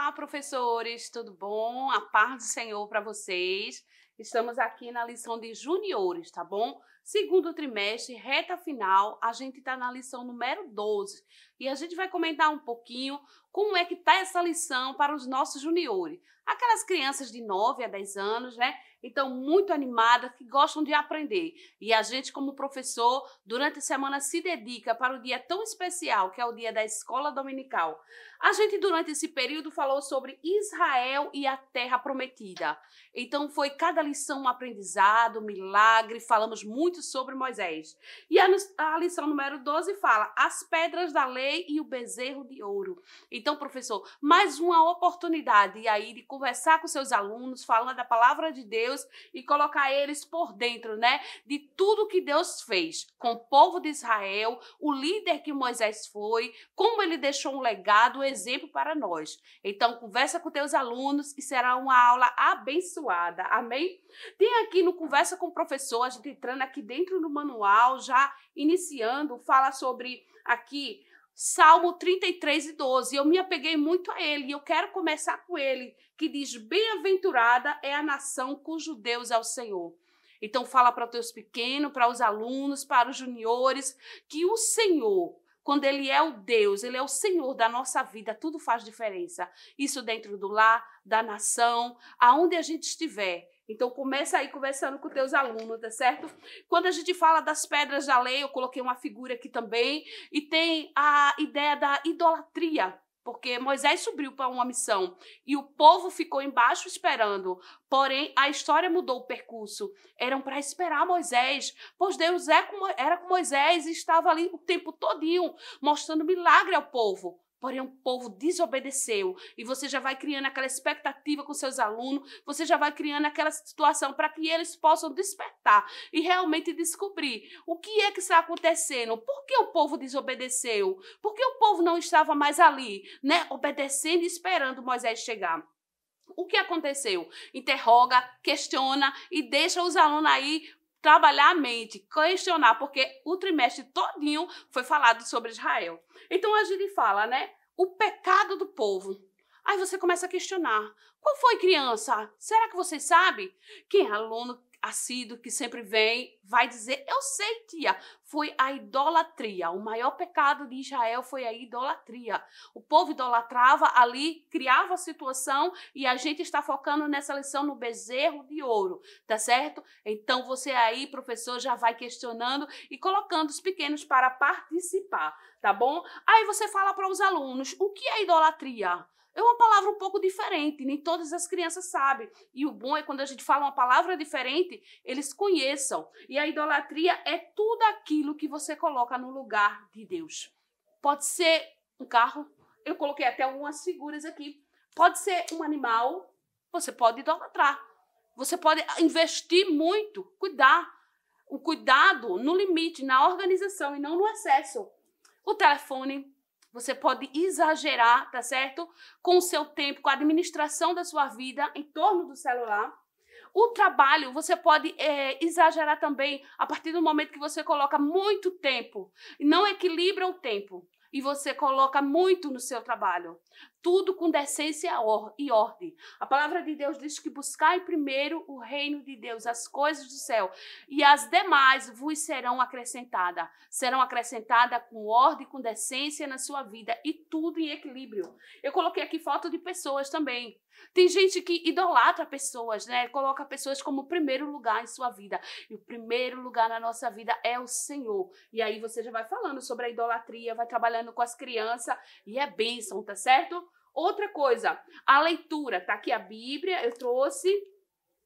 Olá, professores, tudo bom? A paz do Senhor para vocês. Estamos aqui na lição de juniores, tá bom? Segundo trimestre, reta final, a gente está na lição número 12 e a gente vai comentar um pouquinho como é que tá essa lição para os nossos juniores. Aquelas crianças de 9 a 10 anos, né, então muito animadas, que gostam de aprender. E a gente, como professor, durante a semana se dedica para o dia tão especial que é o dia da escola dominical. A gente, durante esse período, falou sobre Israel e a terra prometida. Então, foi cada lição um aprendizado, um milagre, falamos muito sobre Moisés. E a, a lição número 12 fala as pedras da lei e o bezerro de ouro. Então, professor, mais uma oportunidade aí de conversar com seus alunos, falando da palavra de Deus Deus e colocar eles por dentro, né, de tudo que Deus fez com o povo de Israel, o líder que Moisés foi, como ele deixou um legado, um exemplo para nós. Então, conversa com teus alunos e será uma aula abençoada. Amém? Tem aqui no Conversa com o Professor, a gente entrando aqui dentro do manual, já iniciando, fala sobre aqui Salmo 33 e 12. Eu me apeguei muito a ele e eu quero começar com ele, que diz: Bem-aventurada é a nação cujo Deus é o Senhor. Então fala para os teus pequenos, para os alunos, para os juniores, que o Senhor, quando Ele é o Deus, Ele é o Senhor da nossa vida, tudo faz diferença. Isso dentro do lar, da nação, aonde a gente estiver. Então começa aí conversando com teus alunos, tá certo? Quando a gente fala das pedras da lei, eu coloquei uma figura aqui também e tem a ideia da idolatria porque Moisés subiu para uma missão e o povo ficou embaixo esperando. Porém, a história mudou o percurso. Eram para esperar Moisés, pois Deus é era com Moisés e estava ali o tempo todinho, mostrando milagre ao povo. Porém, o povo desobedeceu e você já vai criando aquela expectativa com seus alunos, você já vai criando aquela situação para que eles possam despertar e realmente descobrir o que é que está acontecendo, por que o povo desobedeceu, por que o povo não estava mais ali, né, obedecendo e esperando Moisés chegar. O que aconteceu? Interroga, questiona e deixa os alunos aí trabalhar a mente, questionar, porque o trimestre todinho foi falado sobre Israel. Então a gente fala, né? O pecado do povo. Aí você começa a questionar. Qual foi, criança? Será que você sabe? Quem é aluno assíduo, que sempre vem, vai dizer: Eu sei, tia, foi a idolatria. O maior pecado de Israel foi a idolatria. O povo idolatrava ali, criava a situação e a gente está focando nessa lição no bezerro de ouro, tá certo? Então você aí, professor, já vai questionando e colocando os pequenos para participar, tá bom? Aí você fala para os alunos, o que é idolatria? é uma palavra um pouco diferente, nem todas as crianças sabem. E o bom é quando a gente fala uma palavra diferente, eles conheçam. E a idolatria é tudo aquilo que você coloca no lugar de Deus. Pode ser um carro, eu coloquei até algumas figuras aqui. Pode ser um animal, você pode idolatrar. Você pode investir muito, cuidar. O cuidado no limite, na organização e não no excesso. O telefone, você pode exagerar, tá certo? Com o seu tempo, com a administração da sua vida em torno do celular. O trabalho, você pode é, exagerar também a partir do momento que você coloca muito tempo, não equilibra o tempo e você coloca muito no seu trabalho tudo com decência e ordem. A palavra de Deus diz que buscai primeiro o reino de Deus, as coisas do céu, e as demais vos serão acrescentadas. Serão acrescentadas com ordem, com decência na sua vida e tudo em equilíbrio. Eu coloquei aqui foto de pessoas também. Tem gente que idolatra pessoas, né? Coloca pessoas como primeiro lugar em sua vida. E o primeiro lugar na nossa vida é o Senhor. E aí você já vai falando sobre a idolatria, vai trabalhando com as crianças e é bênção, tá certo? Certo? Outra coisa, a leitura, tá aqui a Bíblia, eu trouxe.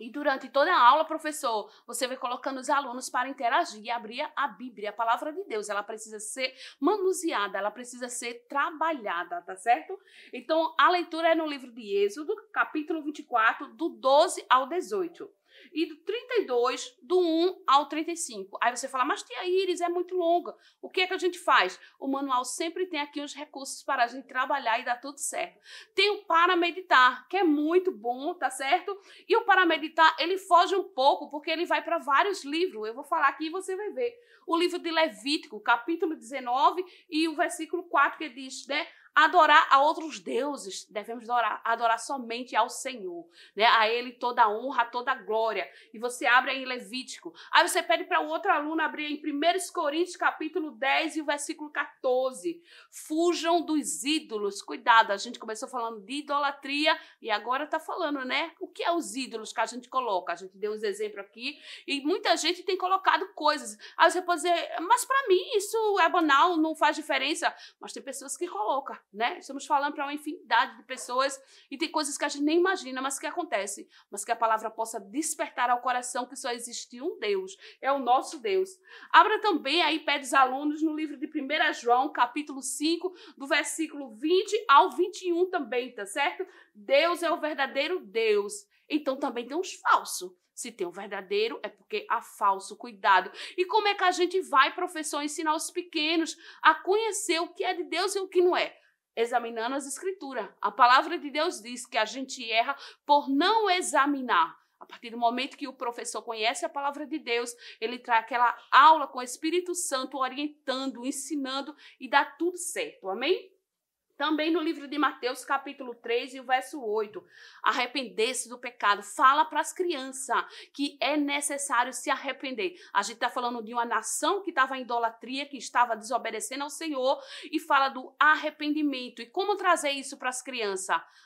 E durante toda a aula, professor, você vai colocando os alunos para interagir e abrir a Bíblia, a palavra de Deus. Ela precisa ser manuseada, ela precisa ser trabalhada, tá certo? Então, a leitura é no livro de Êxodo, capítulo 24, do 12 ao 18. E do 32, do 1 ao 35. Aí você fala, mas tia Iris, é muito longa. O que é que a gente faz? O manual sempre tem aqui os recursos para a gente trabalhar e dar tudo certo. Tem o para meditar, que é muito bom, tá certo? E o para meditar, ele foge um pouco, porque ele vai para vários livros. Eu vou falar aqui e você vai ver. O livro de Levítico, capítulo 19 e o versículo 4 que diz, né? adorar a outros deuses, devemos adorar, adorar somente ao Senhor, né? A Ele toda a honra, toda a glória. E você abre em Levítico. Aí você pede para o outro aluno abrir em 1 Coríntios capítulo 10 e o versículo 14. Fujam dos ídolos. Cuidado, a gente começou falando de idolatria e agora está falando, né? O que é os ídolos que a gente coloca? A gente deu uns exemplos aqui e muita gente tem colocado coisas. Aí você pode dizer, mas para mim isso é banal, não faz diferença. Mas tem pessoas que colocam né? Estamos falando para uma infinidade de pessoas e tem coisas que a gente nem imagina, mas que acontecem. Mas que a palavra possa despertar ao coração que só existe um Deus, é o nosso Deus. Abra também aí, pede os alunos, no livro de 1 João, capítulo 5, do versículo 20 ao 21 também, tá certo? Deus é o verdadeiro Deus. Então também tem uns falsos. Se tem um verdadeiro, é porque há falso. Cuidado. E como é que a gente vai, professor, ensinar os pequenos a conhecer o que é de Deus e o que não é? examinando as escrituras. A palavra de Deus diz que a gente erra por não examinar. A partir do momento que o professor conhece a palavra de Deus, ele traz aquela aula com o Espírito Santo orientando, ensinando e dá tudo certo. Amém? Também no livro de Mateus, capítulo 3 e o verso 8. Arrepender-se do pecado. Fala para as crianças que é necessário se arrepender. A gente está falando de uma nação que estava em idolatria, que estava desobedecendo ao Senhor, e fala do arrependimento. E como trazer isso para as crianças?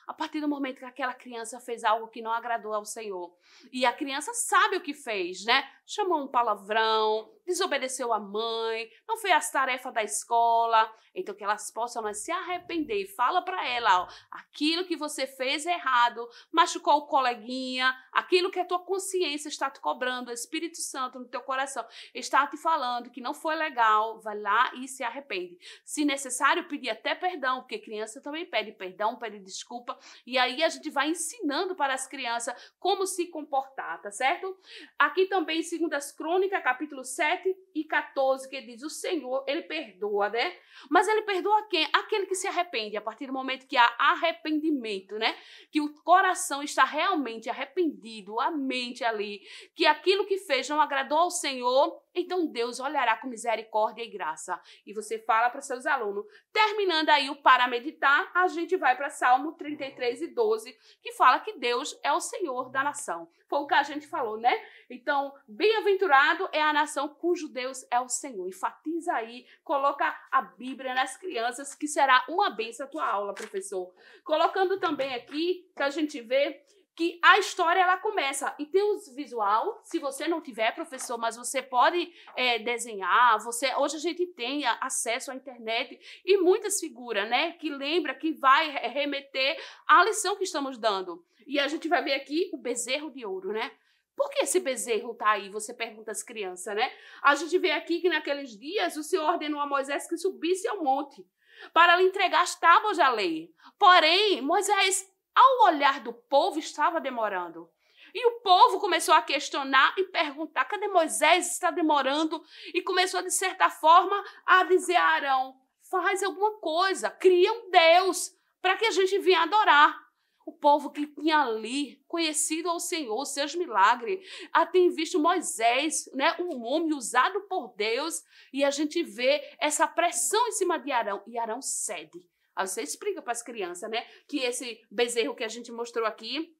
A partir do momento que aquela criança fez algo que não agradou ao Senhor. E a criança sabe o que fez, né? chamou um palavrão, desobedeceu a mãe, não fez as tarefas da escola. Então que elas possam né, se arrepender. Fala para ela, ó, aquilo que você fez errado, machucou o coleguinha, aquilo que a tua consciência está te cobrando, o Espírito Santo no teu coração está te falando que não foi legal, vai lá e se arrepende. Se necessário, pedir até perdão, porque criança também pede perdão, pede desculpa, e aí a gente vai ensinando para as crianças como se comportar, tá certo? Aqui também se 2 Crônicas, capítulo 7 e 14, que diz: O Senhor, ele perdoa, né? Mas ele perdoa quem? Aquele que se arrepende, a partir do momento que há arrependimento, né? Que o coração está realmente arrependido, a mente ali, que aquilo que fez não agradou ao Senhor, então Deus olhará com misericórdia e graça. E você fala para seus alunos. Terminando aí o para meditar, a gente vai para Salmo 33 e 12, que fala que Deus é o Senhor da nação. Foi o que a gente falou, né? Então, bem-aventurado é a nação cujo Deus é o Senhor. Enfatiza aí, coloca a Bíblia nas crianças, que será uma benção a tua aula, professor. Colocando também aqui, que a gente vê que a história ela começa e tem o visual se você não tiver professor mas você pode é, desenhar você hoje a gente tem acesso à internet e muitas figuras né que lembra que vai remeter à lição que estamos dando e a gente vai ver aqui o bezerro de ouro né por que esse bezerro está aí? Você pergunta às crianças, né? A gente vê aqui que naqueles dias o Senhor ordenou a Moisés que subisse ao monte para lhe entregar as tábuas da lei. Porém, Moisés ao olhar do povo, estava demorando. E o povo começou a questionar e perguntar: cadê Moisés? Está demorando. E começou, de certa forma, a dizer a Arão: faz alguma coisa, cria um Deus para que a gente venha adorar. O povo que tinha ali conhecido ao Senhor, seus milagres, a tem visto Moisés, né, um homem usado por Deus, e a gente vê essa pressão em cima de Arão, e Arão cede. Aí você explica para as crianças, né? Que esse bezerro que a gente mostrou aqui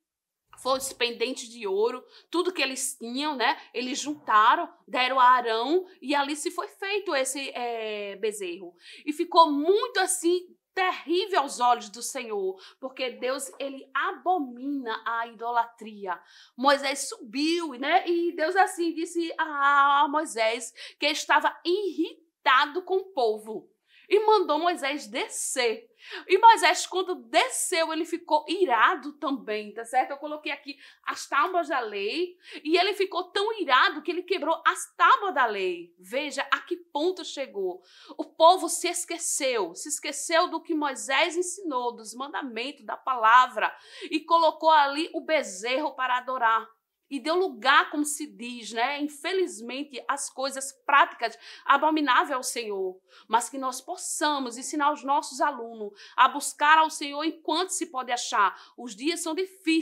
foi os pendentes de ouro, tudo que eles tinham, né? Eles juntaram, deram a Arão e ali se foi feito esse é, bezerro. E ficou muito assim terrível aos olhos do Senhor, porque Deus ele abomina a idolatria. Moisés subiu, né? E Deus assim disse a Moisés que estava irritado com o povo e mandou Moisés descer. E Moisés, quando desceu, ele ficou irado também, tá certo? Eu coloquei aqui as tábuas da lei e ele ficou tão irado que ele quebrou as tábuas da lei. Veja a que ponto chegou. O povo se esqueceu, se esqueceu do que Moisés ensinou, dos mandamentos, da palavra e colocou ali o bezerro para adorar e deu lugar, como se diz, né? Infelizmente, às coisas práticas abomináveis ao Senhor, mas que nós possamos ensinar os nossos alunos a buscar ao Senhor enquanto se pode achar. Os dias são difíceis,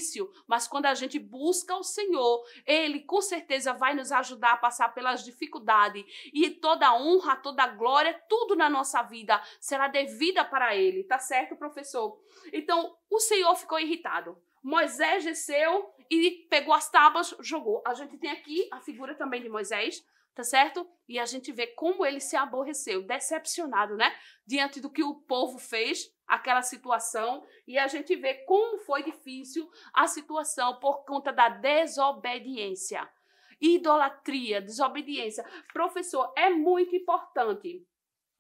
mas quando a gente busca o Senhor, Ele com certeza vai nos ajudar a passar pelas dificuldades e toda honra, toda glória, tudo na nossa vida será devida para Ele, tá certo, professor? Então, o Senhor ficou irritado. Moisés desceu e pegou as tábuas, jogou. A gente tem aqui a figura também de Moisés, tá certo? E a gente vê como ele se aborreceu, decepcionado, né? Diante do que o povo fez, aquela situação, e a gente vê como foi difícil a situação por conta da desobediência. Idolatria, desobediência. Professor, é muito importante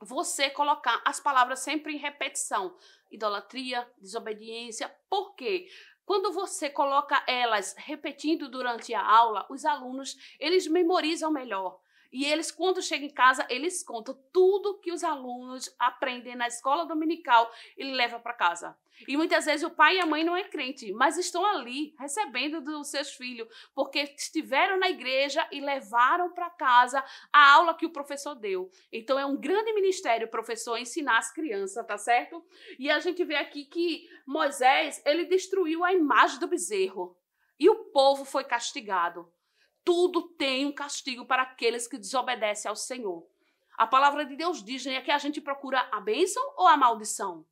você colocar as palavras sempre em repetição. Idolatria, desobediência. Por quê? Quando você coloca elas repetindo durante a aula, os alunos, eles memorizam melhor. E eles, quando chegam em casa, eles contam tudo que os alunos aprendem na escola dominical e levam para casa. E muitas vezes o pai e a mãe não é crente, mas estão ali recebendo dos seus filhos, porque estiveram na igreja e levaram para casa a aula que o professor deu. Então é um grande ministério o professor ensinar as crianças, tá certo? E a gente vê aqui que Moisés, ele destruiu a imagem do bezerro. E o povo foi castigado tudo tem um castigo para aqueles que desobedecem ao Senhor. A palavra de Deus diz né, que a gente procura a bênção ou a maldição?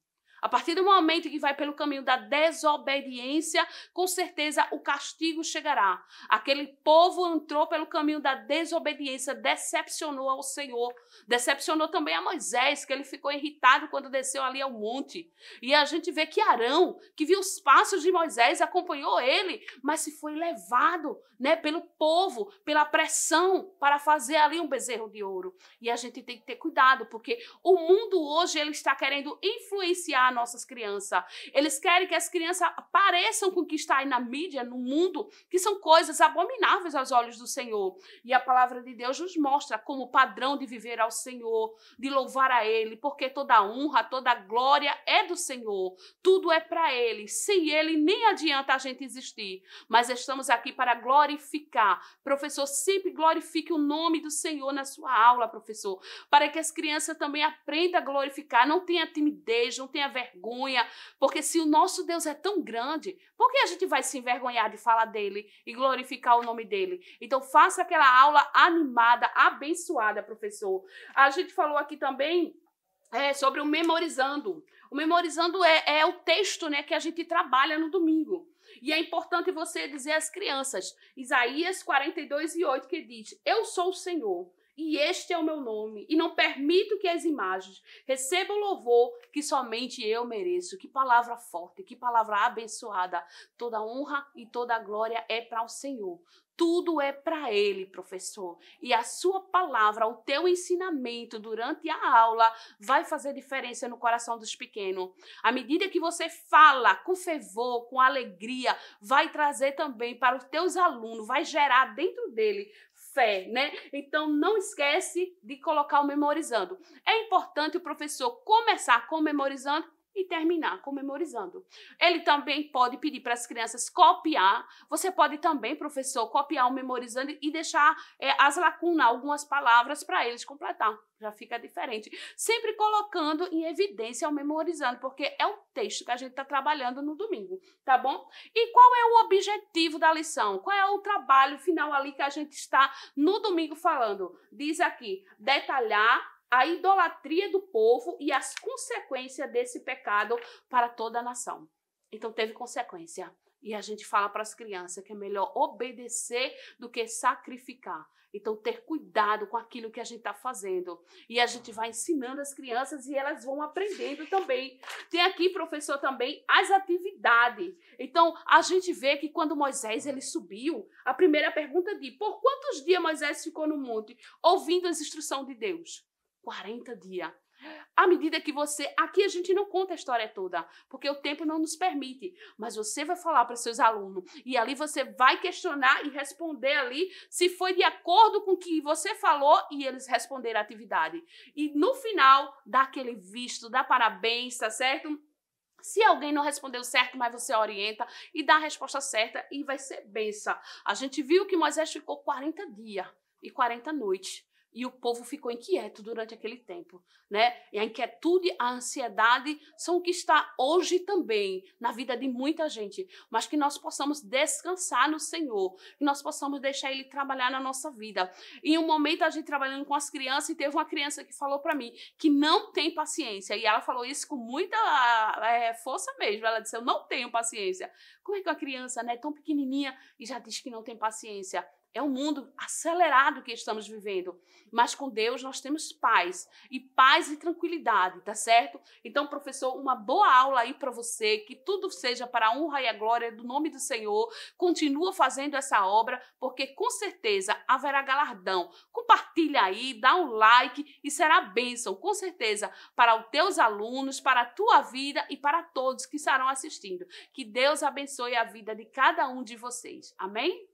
A partir do momento que vai pelo caminho da desobediência, com certeza o castigo chegará. Aquele povo entrou pelo caminho da desobediência, decepcionou ao Senhor, decepcionou também a Moisés, que ele ficou irritado quando desceu ali ao monte. E a gente vê que Arão, que viu os passos de Moisés, acompanhou ele, mas se foi levado, né, pelo povo, pela pressão para fazer ali um bezerro de ouro. E a gente tem que ter cuidado, porque o mundo hoje ele está querendo influenciar nossas crianças. Eles querem que as crianças pareçam com o que está aí na mídia, no mundo, que são coisas abomináveis aos olhos do Senhor. E a palavra de Deus nos mostra como padrão de viver ao Senhor, de louvar a Ele, porque toda honra, toda glória é do Senhor. Tudo é para Ele. Sem Ele nem adianta a gente existir. Mas estamos aqui para glorificar. Professor, sempre glorifique o nome do Senhor na sua aula, professor, para que as crianças também aprendam a glorificar. Não tenha timidez, não tenha vergonha vergonha, porque se o nosso Deus é tão grande, por que a gente vai se envergonhar de falar dele e glorificar o nome dele? Então faça aquela aula animada, abençoada, professor. A gente falou aqui também é, sobre o memorizando. O memorizando é, é o texto né, que a gente trabalha no domingo. E é importante você dizer às crianças, Isaías 42 e 8, que diz: Eu sou o Senhor, e este é o meu nome, e não permito que as imagens recebam o louvor que somente eu mereço. Que palavra forte, que palavra abençoada. Toda honra e toda glória é para o Senhor. Tudo é para ele, professor. E a sua palavra, o teu ensinamento durante a aula vai fazer diferença no coração dos pequenos. À medida que você fala com fervor, com alegria, vai trazer também para os teus alunos, vai gerar dentro dele fé, né? Então não esquece de colocar o memorizando. É importante o professor começar com o memorizando e terminar comemorizando. Ele também pode pedir para as crianças copiar. Você pode também, professor, copiar o memorizando e deixar é, as lacunas, algumas palavras para eles completar. Já fica diferente. Sempre colocando em evidência o memorizando, porque é o texto que a gente está trabalhando no domingo, tá bom? E qual é o objetivo da lição? Qual é o trabalho final ali que a gente está no domingo falando? Diz aqui, detalhar a idolatria do povo e as consequências desse pecado para toda a nação. Então teve consequência. E a gente fala para as crianças que é melhor obedecer do que sacrificar. Então, ter cuidado com aquilo que a gente está fazendo. E a gente vai ensinando as crianças e elas vão aprendendo também. Tem aqui, professor, também as atividades. Então, a gente vê que quando Moisés ele subiu, a primeira pergunta é de por quantos dias Moisés ficou no monte ouvindo as instruções de Deus? 40 dias. À medida que você. Aqui a gente não conta a história toda, porque o tempo não nos permite. Mas você vai falar para seus alunos. E ali você vai questionar e responder ali se foi de acordo com o que você falou e eles responderam a atividade. E no final, dá aquele visto, dá parabéns, tá certo? Se alguém não respondeu certo, mas você orienta e dá a resposta certa e vai ser benção. A gente viu que Moisés ficou 40 dias e 40 noites e o povo ficou inquieto durante aquele tempo, né? E a inquietude, a ansiedade são o que está hoje também na vida de muita gente, mas que nós possamos descansar no Senhor, que nós possamos deixar ele trabalhar na nossa vida. Em um momento a gente trabalhando com as crianças e teve uma criança que falou para mim que não tem paciência, e ela falou isso com muita é, força mesmo. Ela disse: "Eu não tenho paciência". Como é que uma criança, né, tão pequenininha e já diz que não tem paciência? É um mundo acelerado que estamos vivendo, mas com Deus nós temos paz e paz e tranquilidade, tá certo? Então, professor, uma boa aula aí para você, que tudo seja para a honra e a glória do nome do Senhor. Continua fazendo essa obra, porque com certeza haverá galardão. Compartilha aí, dá um like e será bênção, com certeza, para os teus alunos, para a tua vida e para todos que estarão assistindo. Que Deus abençoe a vida de cada um de vocês. Amém?